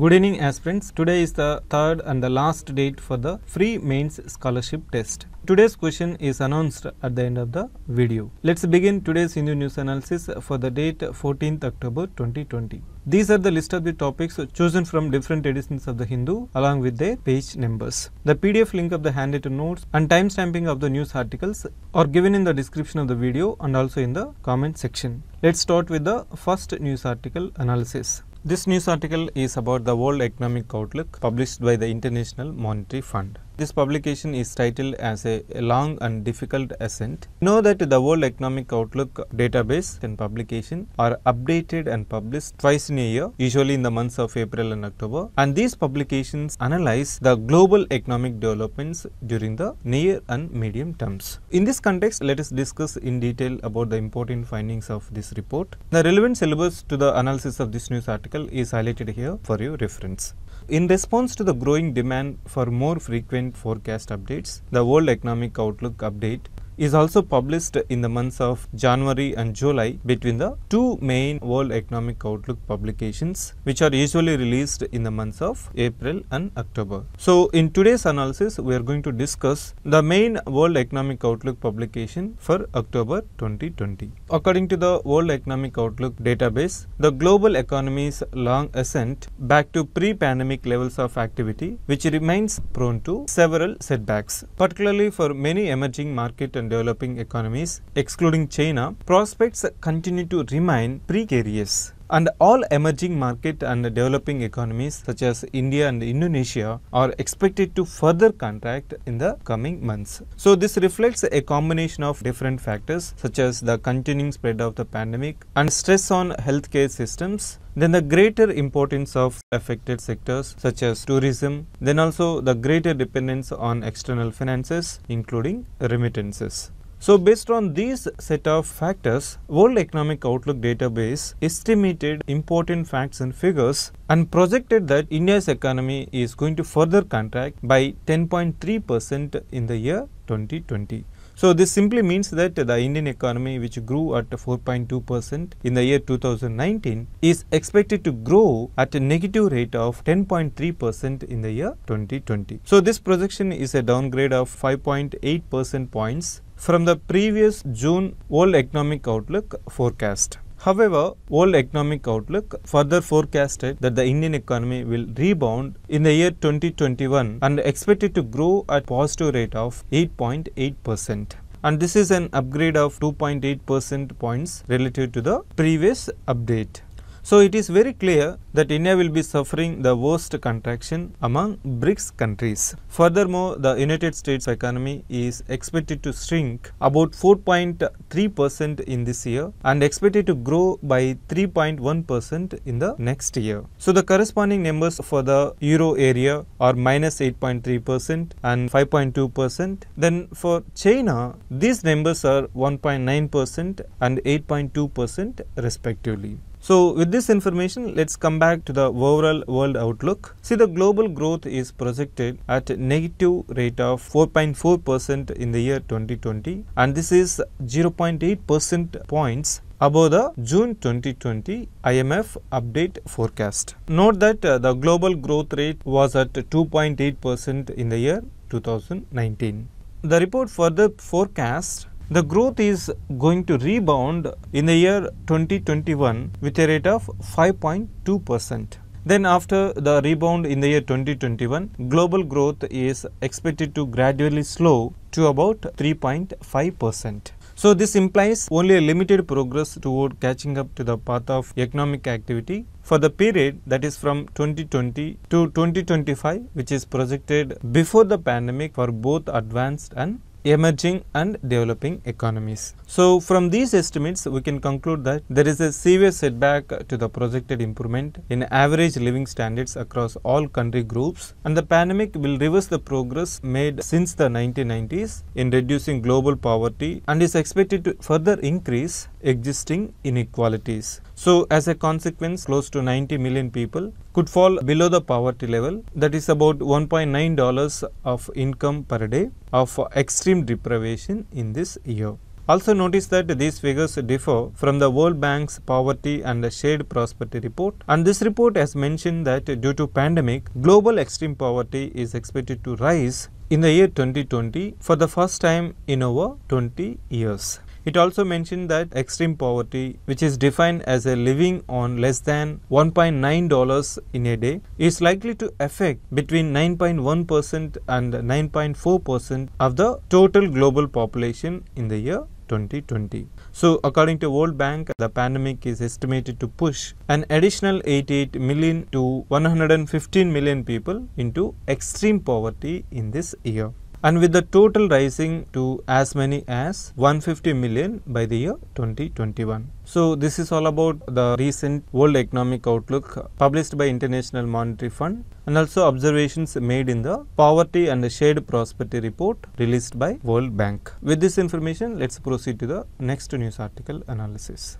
Good evening aspirants. Today is the third and the last date for the free mains scholarship test. Today's question is announced at the end of the video. Let's begin today's Hindu news analysis for the date 14th October 2020. These are the list of the topics chosen from different editions of the Hindu along with their page numbers. The PDF link of the handwritten notes and timestamping of the news articles are given in the description of the video and also in the comment section. Let's start with the first news article analysis. This news article is about the World Economic Outlook published by the International Monetary Fund. This publication is titled as a long and difficult ascent. Know that the World Economic Outlook database and publication are updated and published twice in a year, usually in the months of April and October. And these publications analyze the global economic developments during the near and medium terms. In this context, let us discuss in detail about the important findings of this report. The relevant syllabus to the analysis of this news article is highlighted here for your reference. In response to the growing demand for more frequent forecast updates, the World Economic Outlook update is also published in the months of January and July between the two main World Economic Outlook publications which are usually released in the months of April and October. So in today's analysis we are going to discuss the main World Economic Outlook publication for October 2020. According to the World Economic Outlook database, the global economy's long ascent back to pre-pandemic levels of activity which remains prone to several setbacks particularly for many emerging market and and developing economies, excluding China, prospects continue to remain precarious. And all emerging market and developing economies such as India and Indonesia are expected to further contract in the coming months. So this reflects a combination of different factors such as the continuing spread of the pandemic and stress on healthcare systems then the greater importance of affected sectors such as tourism, then also the greater dependence on external finances, including remittances. So based on these set of factors, World Economic Outlook database estimated important facts and figures and projected that India's economy is going to further contract by 10.3% in the year 2020. So this simply means that the Indian economy which grew at 4.2% in the year 2019 is expected to grow at a negative rate of 10.3% in the year 2020. So this projection is a downgrade of 5.8 percent points from the previous June World Economic Outlook forecast. However, World Economic Outlook further forecasted that the Indian economy will rebound in the year 2021 and expected to grow at positive rate of 8.8% and this is an upgrade of 2.8 percent points relative to the previous update. So it is very clear that India will be suffering the worst contraction among BRICS countries. Furthermore, the United States economy is expected to shrink about 4.3% in this year and expected to grow by 3.1% in the next year. So the corresponding numbers for the euro area are minus 8.3% and 5.2%. Then for China, these numbers are 1.9% and 8.2% respectively. So with this information, let's come back to the overall world outlook. See the global growth is projected at negative rate of 4.4% in the year 2020 and this is 0.8% points above the June 2020 IMF update forecast. Note that uh, the global growth rate was at 2.8% in the year 2019. The report further forecasts the growth is going to rebound in the year 2021 with a rate of 5.2%. Then after the rebound in the year 2021, global growth is expected to gradually slow to about 3.5%. So this implies only a limited progress toward catching up to the path of economic activity for the period that is from 2020 to 2025 which is projected before the pandemic for both advanced and emerging and developing economies. So, from these estimates we can conclude that there is a severe setback to the projected improvement in average living standards across all country groups and the pandemic will reverse the progress made since the 1990s in reducing global poverty and is expected to further increase existing inequalities. So, as a consequence close to 90 million people could fall below the poverty level that is about 1.9 dollars of income per day of extreme deprivation in this year. Also notice that these figures differ from the World Bank's Poverty and Shared Prosperity report and this report has mentioned that due to pandemic, global extreme poverty is expected to rise in the year 2020 for the first time in over 20 years. It also mentioned that extreme poverty, which is defined as a living on less than $1.9 in a day, is likely to affect between 9.1% and 9.4% of the total global population in the year 2020. So according to World Bank, the pandemic is estimated to push an additional 88 million to 115 million people into extreme poverty in this year and with the total rising to as many as 150 million by the year 2021. So this is all about the recent World Economic Outlook published by International Monetary Fund and also observations made in the Poverty and the Shared Prosperity report released by World Bank. With this information, let's proceed to the next news article analysis.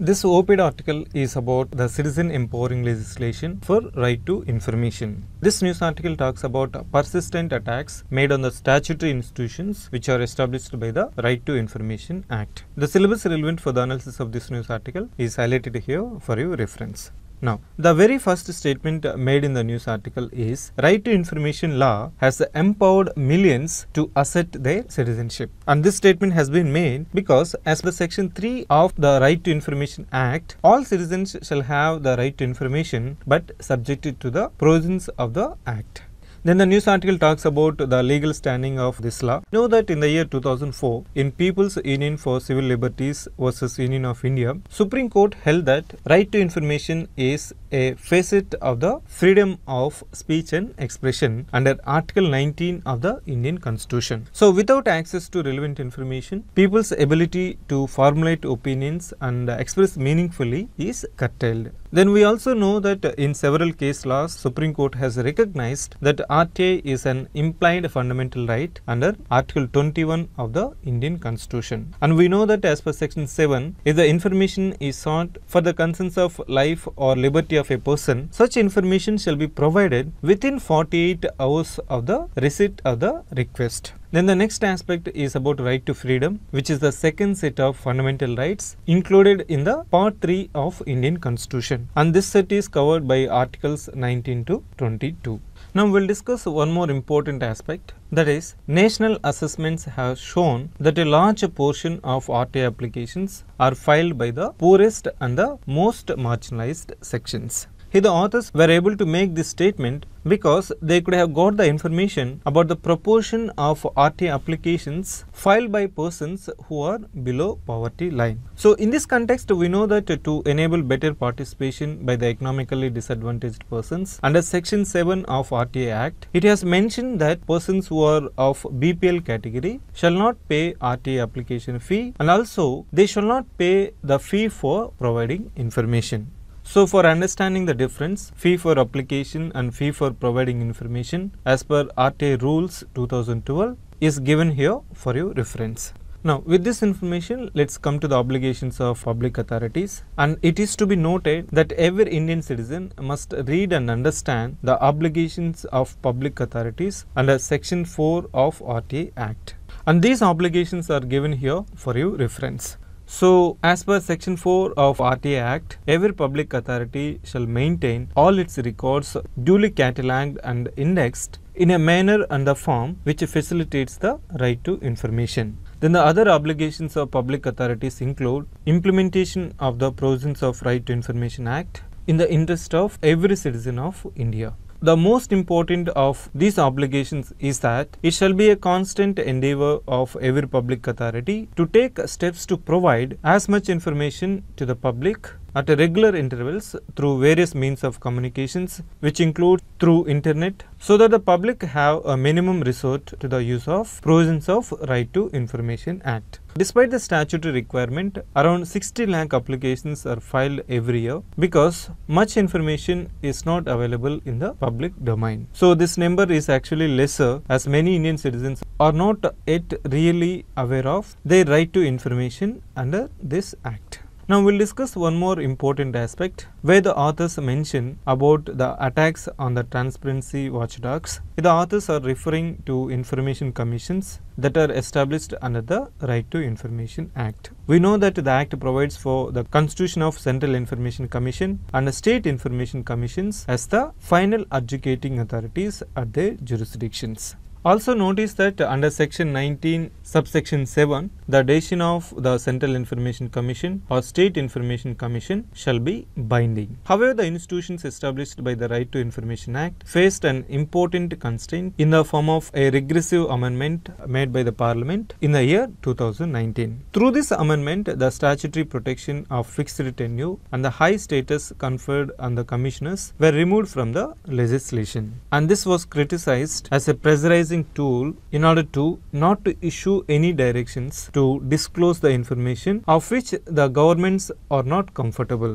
This op-ed article is about the citizen empowering legislation for right to information. This news article talks about persistent attacks made on the statutory institutions which are established by the Right to Information Act. The syllabus relevant for the analysis of this news article is highlighted here for your reference. Now, the very first statement made in the news article is right to information law has empowered millions to assert their citizenship. And this statement has been made because as per section 3 of the right to information act, all citizens shall have the right to information but subjected to the provisions of the act. Then the news article talks about the legal standing of this law. Know that in the year 2004, in People's Union for Civil Liberties versus Union of India, Supreme Court held that right to information is a facet of the freedom of speech and expression under Article 19 of the Indian Constitution. So without access to relevant information, people's ability to formulate opinions and express meaningfully is curtailed. Then we also know that in several case laws, Supreme Court has recognized that RTA is an implied fundamental right under Article 21 of the Indian Constitution. And we know that as per Section 7, if the information is sought for the concerns of life or liberty of a person, such information shall be provided within 48 hours of the receipt of the request. Then the next aspect is about right to freedom, which is the second set of fundamental rights included in the part 3 of Indian Constitution. And this set is covered by articles 19 to 22. Now we'll discuss one more important aspect that is national assessments have shown that a large portion of RTA applications are filed by the poorest and the most marginalized sections. Here the authors were able to make this statement because they could have got the information about the proportion of RTA applications filed by persons who are below poverty line. So in this context, we know that to enable better participation by the economically disadvantaged persons under section 7 of RTA Act, it has mentioned that persons who are of BPL category shall not pay RTA application fee and also they shall not pay the fee for providing information. So for understanding the difference, fee for application and fee for providing information as per RTA rules 2012 is given here for your reference. Now with this information, let's come to the obligations of public authorities and it is to be noted that every Indian citizen must read and understand the obligations of public authorities under section 4 of RTA Act and these obligations are given here for your reference. So, as per section 4 of RTA Act, every public authority shall maintain all its records duly cataloged and indexed in a manner and the form which facilitates the right to information. Then the other obligations of public authorities include implementation of the provisions of Right to Information Act in the interest of every citizen of India. The most important of these obligations is that it shall be a constant endeavor of every public authority to take steps to provide as much information to the public at regular intervals through various means of communications which include through internet so that the public have a minimum resort to the use of provisions of right to information act Despite the statutory requirement, around 60 lakh applications are filed every year because much information is not available in the public domain. So this number is actually lesser as many Indian citizens are not yet really aware of their right to information under this act. Now we'll discuss one more important aspect where the authors mention about the attacks on the transparency watchdogs. The authors are referring to information commissions that are established under the Right to Information Act. We know that the act provides for the constitution of Central Information Commission and state information commissions as the final adjudicating authorities at their jurisdictions. Also notice that under section 19 subsection 7 the decision of the Central Information Commission or State Information Commission shall be binding. However, the institutions established by the Right to Information Act faced an important constraint in the form of a regressive amendment made by the Parliament in the year 2019. Through this amendment, the statutory protection of fixed tenure and the high status conferred on the commissioners were removed from the legislation and this was criticized as a pressurizing analyzing tool in order to not to issue any directions to disclose the information of which the governments are not comfortable.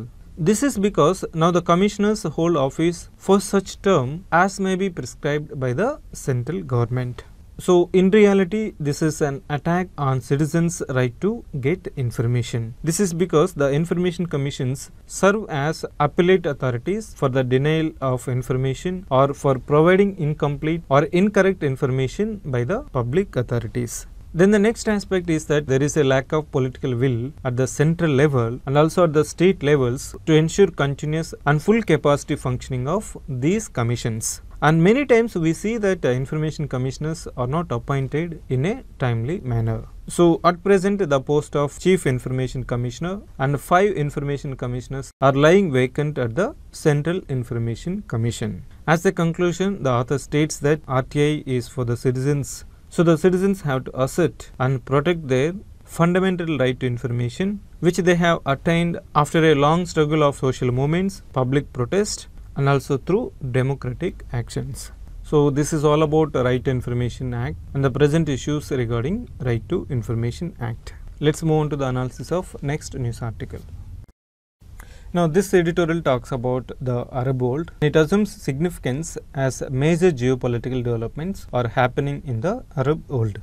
This is because now the commissioners hold office for such term as may be prescribed by the central government. So in reality, this is an attack on citizens' right to get information. This is because the information commissions serve as appellate authorities for the denial of information or for providing incomplete or incorrect information by the public authorities. Then the next aspect is that there is a lack of political will at the central level and also at the state levels to ensure continuous and full capacity functioning of these commissions. And many times we see that uh, information commissioners are not appointed in a timely manner. So at present the post of Chief Information Commissioner and five information commissioners are lying vacant at the Central Information Commission. As a conclusion, the author states that RTI is for the citizens so the citizens have to assert and protect their fundamental right to information, which they have attained after a long struggle of social movements, public protest, and also through democratic actions. So this is all about Right to Information Act and the present issues regarding Right to Information Act. Let's move on to the analysis of next news article. Now, this editorial talks about the Arab world. It assumes significance as major geopolitical developments are happening in the Arab world.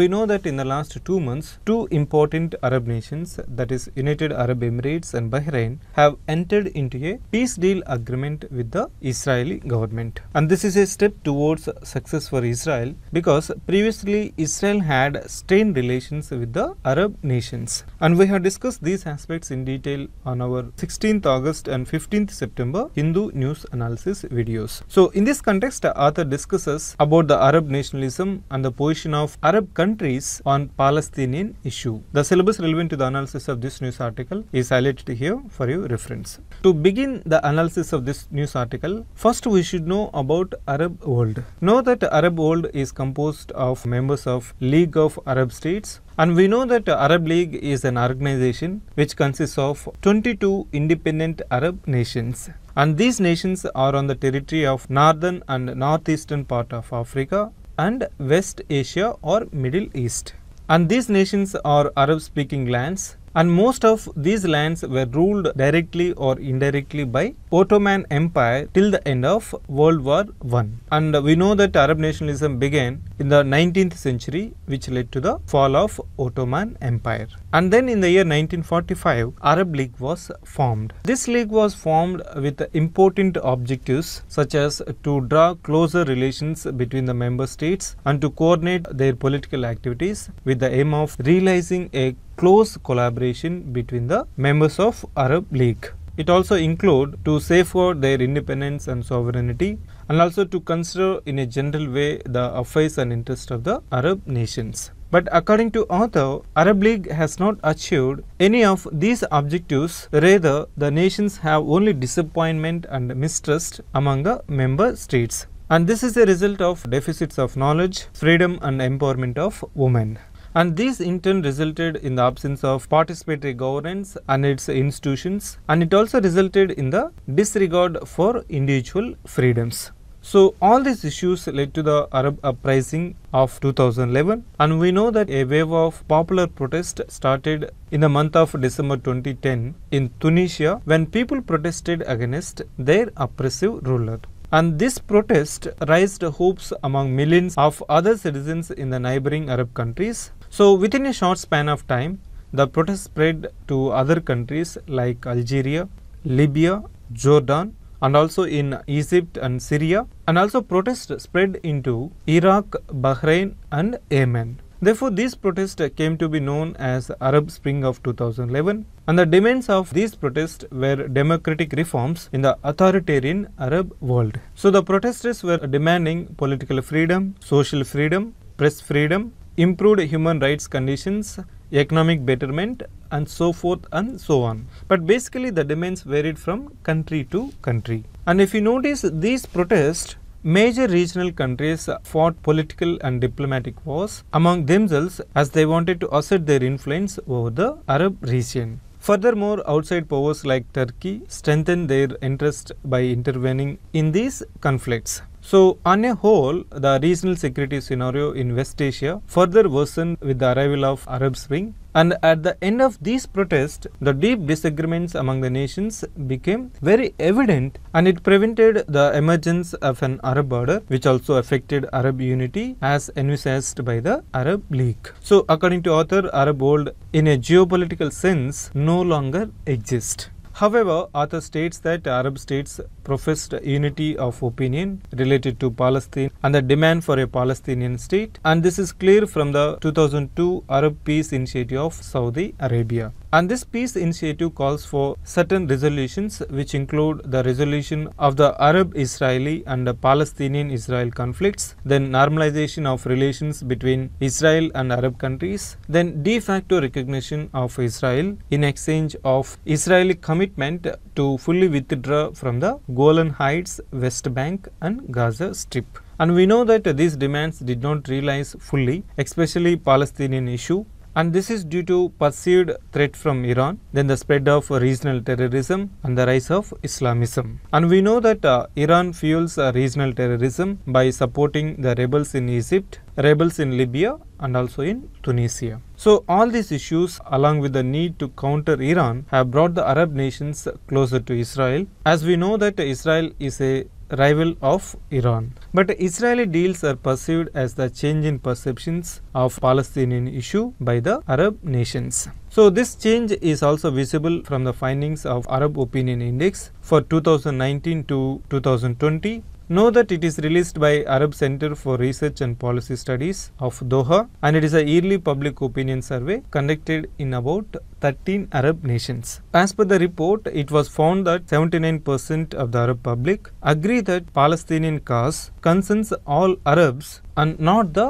We know that in the last two months, two important Arab nations, that is United Arab Emirates and Bahrain, have entered into a peace deal agreement with the Israeli government. And this is a step towards success for Israel because previously Israel had strained relations with the Arab nations. And we have discussed these aspects in detail on our 16th August and 15th September Hindu news analysis videos. So in this context, Arthur discusses about the Arab nationalism and the position of Arab countries countries on Palestinian issue. The syllabus relevant to the analysis of this news article is highlighted here for your reference. To begin the analysis of this news article, first we should know about Arab world. Know that Arab world is composed of members of League of Arab States and we know that Arab League is an organization which consists of 22 independent Arab nations. And these nations are on the territory of northern and northeastern part of Africa and West Asia or Middle East. And these nations are Arab speaking lands and most of these lands were ruled directly or indirectly by Ottoman Empire till the end of World War I. And we know that Arab nationalism began in the 19th century which led to the fall of Ottoman Empire. And then in the year 1945, Arab League was formed. This league was formed with important objectives such as to draw closer relations between the member states and to coordinate their political activities with the aim of realizing a close collaboration between the members of Arab League. It also include to safeguard their independence and sovereignty and also to consider in a general way the affairs and interests of the Arab nations. But according to author, Arab League has not achieved any of these objectives. Rather, the nations have only disappointment and mistrust among the member states. And this is a result of deficits of knowledge, freedom and empowerment of women. And this in turn resulted in the absence of participatory governance and its institutions, and it also resulted in the disregard for individual freedoms. So all these issues led to the Arab uprising of 2011 and we know that a wave of popular protest started in the month of December 2010 in Tunisia when people protested against their oppressive ruler. And this protest raised hopes among millions of other citizens in the neighboring Arab countries so within a short span of time, the protest spread to other countries like Algeria, Libya, Jordan, and also in Egypt and Syria, and also protests spread into Iraq, Bahrain, and Yemen. Therefore, these protests came to be known as Arab Spring of 2011 and the demands of these protests were democratic reforms in the authoritarian Arab world. So the protesters were demanding political freedom, social freedom, press freedom, improved human rights conditions, economic betterment and so forth and so on. But basically the demands varied from country to country. And if you notice these protests, major regional countries fought political and diplomatic wars among themselves as they wanted to assert their influence over the Arab region. Furthermore, outside powers like Turkey strengthened their interest by intervening in these conflicts. So, on a whole, the regional security scenario in West Asia further worsened with the arrival of Arab Spring and at the end of these protests, the deep disagreements among the nations became very evident and it prevented the emergence of an Arab border, which also affected Arab unity as envisaged by the Arab League. So, according to author, Arab world in a geopolitical sense no longer exists. However, Arthur states that Arab states professed unity of opinion related to Palestine and the demand for a Palestinian state, and this is clear from the 2002 Arab Peace Initiative of Saudi Arabia. And this peace initiative calls for certain resolutions which include the resolution of the Arab-Israeli and the Palestinian-Israel conflicts, then normalization of relations between Israel and Arab countries, then de facto recognition of Israel in exchange of Israeli commitment to fully withdraw from the Golan Heights, West Bank and Gaza Strip. And we know that these demands did not realize fully, especially Palestinian issue and this is due to perceived threat from Iran, then the spread of regional terrorism and the rise of Islamism. And we know that uh, Iran fuels uh, regional terrorism by supporting the rebels in Egypt, rebels in Libya and also in Tunisia. So all these issues along with the need to counter Iran have brought the Arab nations closer to Israel. As we know that Israel is a rival of Iran. But Israeli deals are perceived as the change in perceptions of Palestinian issue by the Arab nations. So this change is also visible from the findings of Arab Opinion Index for 2019 to 2020 Know that it is released by Arab Center for Research and Policy Studies of Doha and it is a yearly public opinion survey conducted in about 13 Arab nations. As per the report, it was found that 79% of the Arab public agree that Palestinian cause concerns all Arabs and not the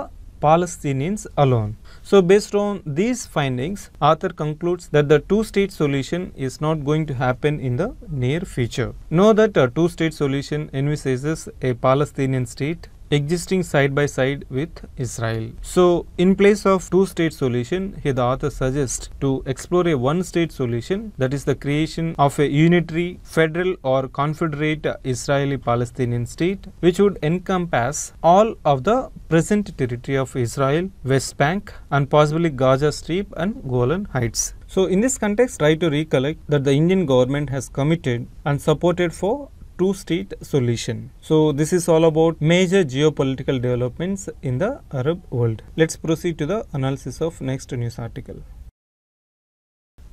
Palestinians alone. So based on these findings, Arthur concludes that the two-state solution is not going to happen in the near future. Know that a two-state solution envisages a Palestinian state existing side by side with Israel. So in place of two-state solution, here the author suggests to explore a one-state solution that is the creation of a unitary, federal or confederate Israeli-Palestinian state which would encompass all of the present territory of Israel, West Bank and possibly Gaza Strip and Golan Heights. So in this context, try to recollect that the Indian government has committed and supported for two-state solution. So this is all about major geopolitical developments in the Arab world. Let's proceed to the analysis of next news article.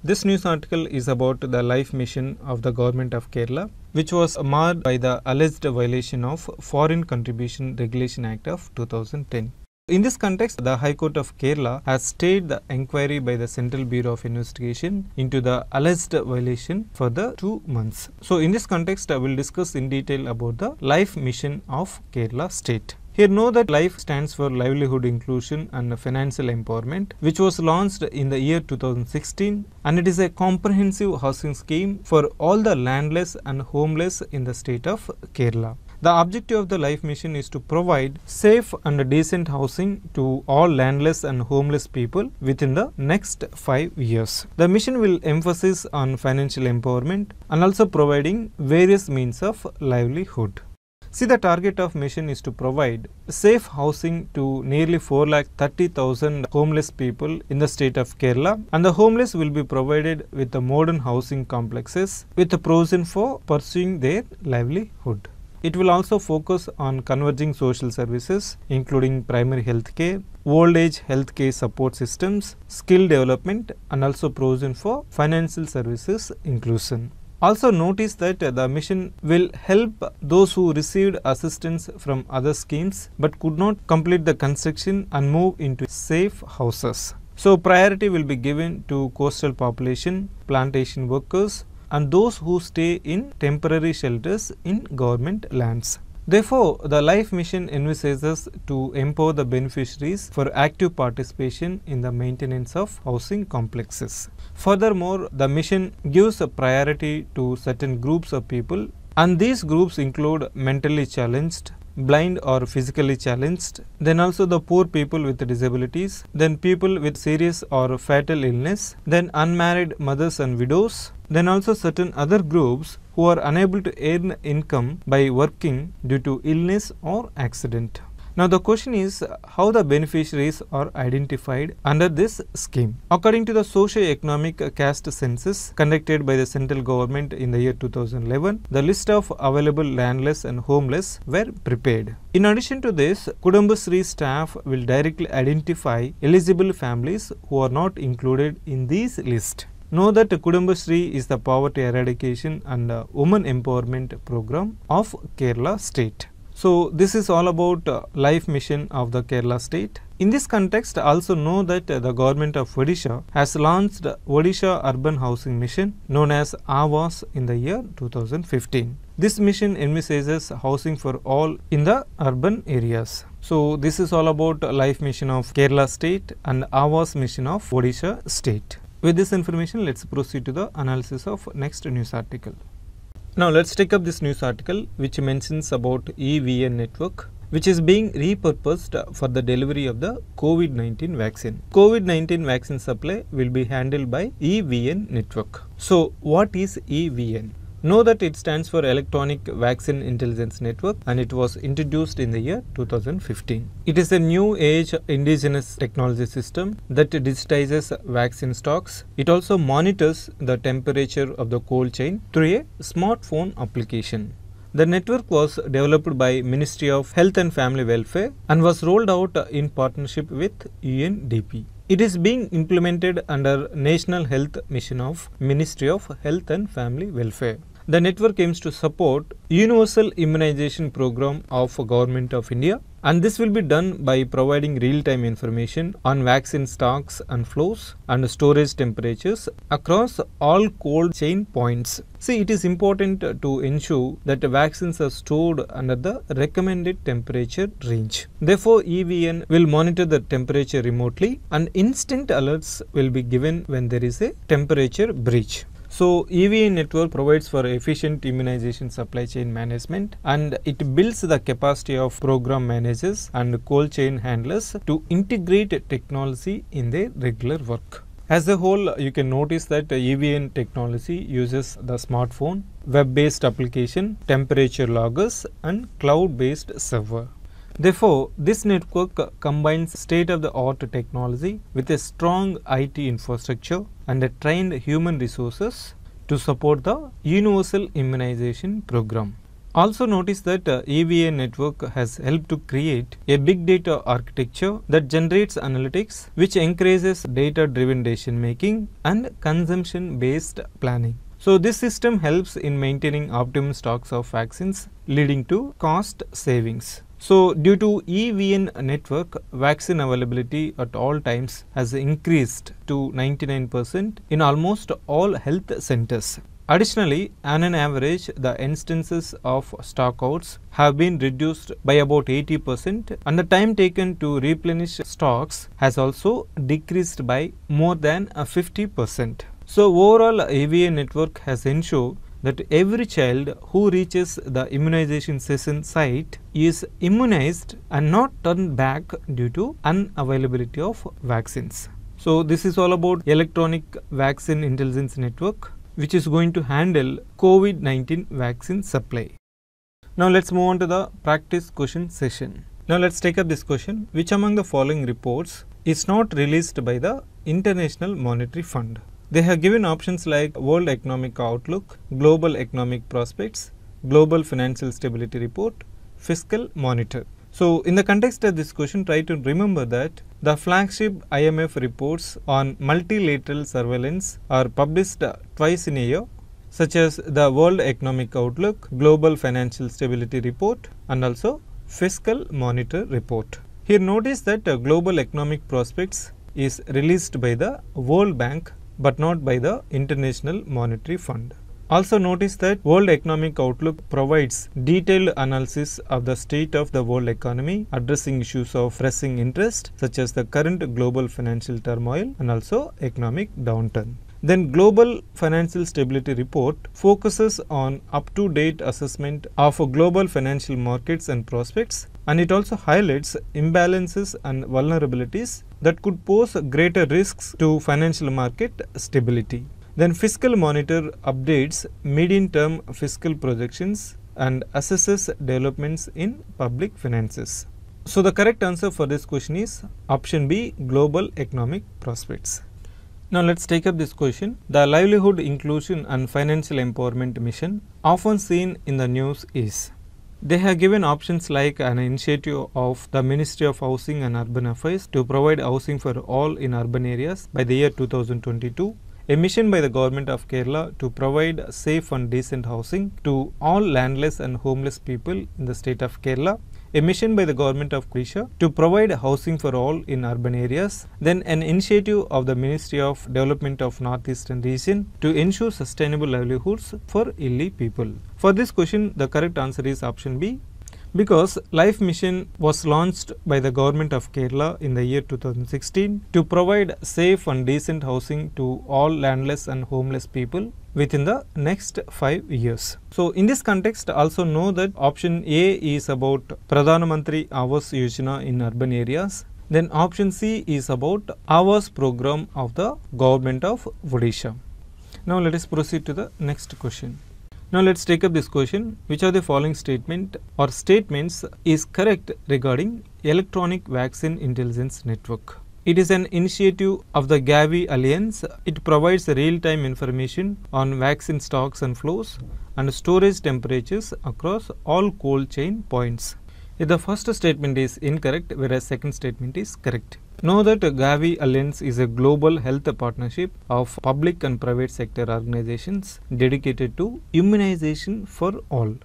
This news article is about the life mission of the government of Kerala, which was marred by the alleged violation of Foreign Contribution Regulation Act of 2010. In this context, the High Court of Kerala has stayed the inquiry by the Central Bureau of Investigation into the alleged violation for the two months. So, in this context, I will discuss in detail about the life mission of Kerala state. Here know that LIFE stands for Livelihood Inclusion and Financial Empowerment which was launched in the year 2016 and it is a comprehensive housing scheme for all the landless and homeless in the state of Kerala. The objective of the life mission is to provide safe and decent housing to all landless and homeless people within the next 5 years. The mission will emphasis on financial empowerment and also providing various means of livelihood. See the target of mission is to provide safe housing to nearly 4 lakh 30,000 homeless people in the state of Kerala and the homeless will be provided with the modern housing complexes with a provision for pursuing their livelihood. It will also focus on converging social services including primary health care, old age health care support systems, skill development and also provision for financial services inclusion. Also notice that the mission will help those who received assistance from other schemes but could not complete the construction and move into safe houses. So priority will be given to coastal population, plantation workers, and those who stay in temporary shelters in government lands. Therefore, the Life Mission envisages to empower the beneficiaries for active participation in the maintenance of housing complexes. Furthermore, the mission gives a priority to certain groups of people and these groups include mentally challenged, blind or physically challenged, then also the poor people with disabilities, then people with serious or fatal illness, then unmarried mothers and widows, then also certain other groups who are unable to earn income by working due to illness or accident. Now the question is how the beneficiaries are identified under this scheme. According to the socio-economic caste census conducted by the central government in the year 2011, the list of available landless and homeless were prepared. In addition to this, Kudumbasri staff will directly identify eligible families who are not included in these list. Know that Kudumbashree is the poverty eradication and uh, empowerment program of Kerala state. So this is all about uh, life mission of the Kerala state. In this context, also know that uh, the government of Odisha has launched Odisha Urban Housing Mission known as AWAS in the year 2015. This mission envisages housing for all in the urban areas. So this is all about life mission of Kerala state and AWAS mission of Odisha state. With this information, let's proceed to the analysis of next news article. Now let's take up this news article which mentions about EVN network which is being repurposed for the delivery of the COVID-19 vaccine. COVID-19 vaccine supply will be handled by EVN network. So what is EVN? Know that it stands for Electronic Vaccine Intelligence Network and it was introduced in the year 2015. It is a new age indigenous technology system that digitizes vaccine stocks. It also monitors the temperature of the cold chain through a smartphone application. The network was developed by Ministry of Health and Family Welfare and was rolled out in partnership with UNDP. It is being implemented under National Health Mission of Ministry of Health and Family Welfare. The network aims to support universal immunization program of Government of India and this will be done by providing real-time information on vaccine stocks and flows and storage temperatures across all cold chain points. See, it is important to ensure that vaccines are stored under the recommended temperature range. Therefore, EVN will monitor the temperature remotely and instant alerts will be given when there is a temperature breach. So, EVA network provides for efficient immunization supply chain management and it builds the capacity of program managers and cold chain handlers to integrate technology in their regular work. As a whole, you can notice that EVN technology uses the smartphone, web-based application, temperature loggers and cloud-based server. Therefore, this network combines state-of-the-art technology with a strong IT infrastructure and trained human resources to support the universal immunization program. Also notice that uh, EVA network has helped to create a big data architecture that generates analytics which increases data driven decision making and consumption based planning. So this system helps in maintaining optimum stocks of vaccines leading to cost savings. So, due to EVN network, vaccine availability at all times has increased to 99% in almost all health centers. Additionally, on an average, the instances of stockouts have been reduced by about 80% and the time taken to replenish stocks has also decreased by more than 50%. So, overall, EVN network has ensured that every child who reaches the immunization session site is immunized and not turned back due to unavailability of vaccines. So this is all about electronic vaccine intelligence network which is going to handle COVID-19 vaccine supply. Now let's move on to the practice question session. Now let's take up this question which among the following reports is not released by the International Monetary Fund. They have given options like World Economic Outlook, Global Economic Prospects, Global Financial Stability Report, Fiscal Monitor. So, in the context of this question, try to remember that the flagship IMF reports on multilateral surveillance are published twice in a year, such as the World Economic Outlook, Global Financial Stability Report, and also Fiscal Monitor Report. Here, notice that Global Economic Prospects is released by the World Bank but not by the International Monetary Fund. Also notice that World Economic Outlook provides detailed analysis of the state of the world economy, addressing issues of pressing interest such as the current global financial turmoil and also economic downturn. Then Global Financial Stability Report focuses on up-to-date assessment of global financial markets and prospects and it also highlights imbalances and vulnerabilities that could pose greater risks to financial market stability. Then Fiscal Monitor updates medium-term fiscal projections and assesses developments in public finances. So the correct answer for this question is option B, global economic prospects. Now let's take up this question. The livelihood inclusion and financial empowerment mission often seen in the news is they have given options like an initiative of the Ministry of Housing and Urban Affairs to provide housing for all in urban areas by the year 2022, a mission by the government of Kerala to provide safe and decent housing to all landless and homeless people in the state of Kerala, a mission by the government of Kerala to provide housing for all in urban areas, then an initiative of the Ministry of Development of Northeastern Region to ensure sustainable livelihoods for Illi people. For this question, the correct answer is option B, because life mission was launched by the government of kerala in the year 2016 to provide safe and decent housing to all landless and homeless people within the next five years. So in this context also know that option A is about Pradhan Mantri Awas Yojana in urban areas. Then option C is about Awas program of the government of Odisha. Now let us proceed to the next question. Now let's take up this question. Which of the following statement or statements is correct regarding electronic vaccine intelligence network? It is an initiative of the Gavi Alliance. It provides real-time information on vaccine stocks and flows and storage temperatures across all cold chain points. If the first statement is incorrect, whereas second statement is correct. Know that Gavi Alliance is a global health partnership of public and private sector organizations dedicated to immunization for all.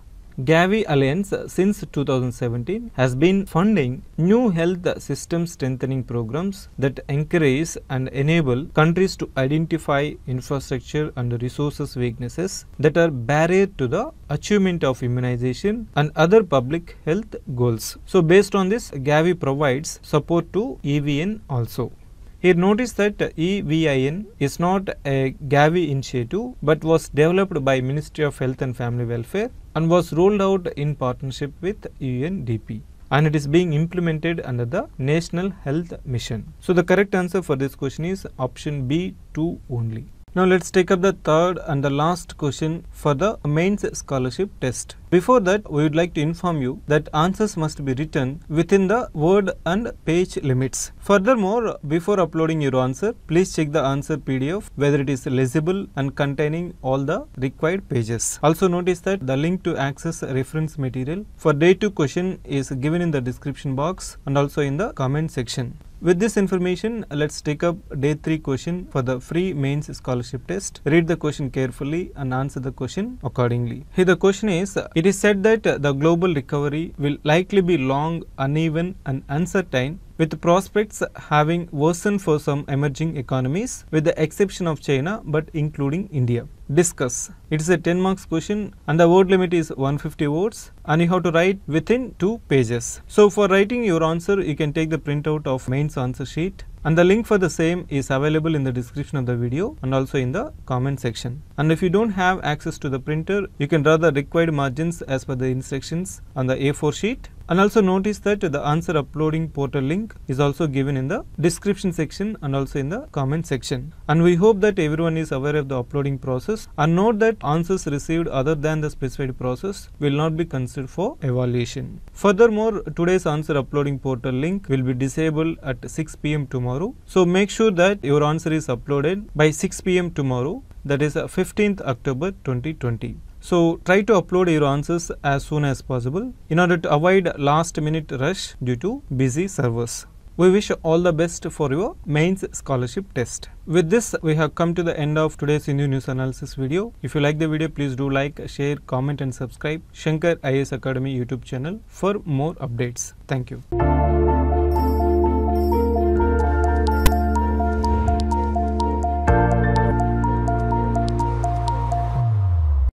Gavi Alliance uh, since 2017 has been funding new health system strengthening programs that encourage and enable countries to identify infrastructure and resources weaknesses that are barrier to the achievement of immunization and other public health goals. So based on this Gavi provides support to EVN also. Here notice that EVIN is not a Gavi initiative but was developed by Ministry of Health and Family Welfare and was rolled out in partnership with UNDP and it is being implemented under the National Health Mission. So the correct answer for this question is option B 2 only. Now let's take up the third and the last question for the mains scholarship test. Before that, we would like to inform you that answers must be written within the word and page limits. Furthermore, before uploading your answer, please check the answer PDF whether it is legible and containing all the required pages. Also notice that the link to access reference material for day 2 question is given in the description box and also in the comment section. With this information, let's take up day 3 question for the free mains scholarship test. Read the question carefully and answer the question accordingly. Here the question is, it is said that the global recovery will likely be long, uneven and uncertain with prospects having worsened for some emerging economies with the exception of China but including India. Discuss. It is a 10 marks question and the word limit is 150 words and you have to write within 2 pages. So for writing your answer you can take the printout of mains answer sheet and the link for the same is available in the description of the video and also in the comment section. And if you don't have access to the printer, you can draw the required margins as per the instructions on the A4 sheet. And also notice that the answer uploading portal link is also given in the description section and also in the comment section. And we hope that everyone is aware of the uploading process and note that answers received other than the specified process will not be considered for evaluation. Furthermore, today's answer uploading portal link will be disabled at 6 pm tomorrow tomorrow. So make sure that your answer is uploaded by 6 pm tomorrow that is 15th uh, October 2020. So try to upload your answers as soon as possible in order to avoid last minute rush due to busy servers. We wish all the best for your mains scholarship test. With this, we have come to the end of today's Indian News Analysis video. If you like the video, please do like, share, comment and subscribe Shankar IS Academy YouTube channel for more updates. Thank you.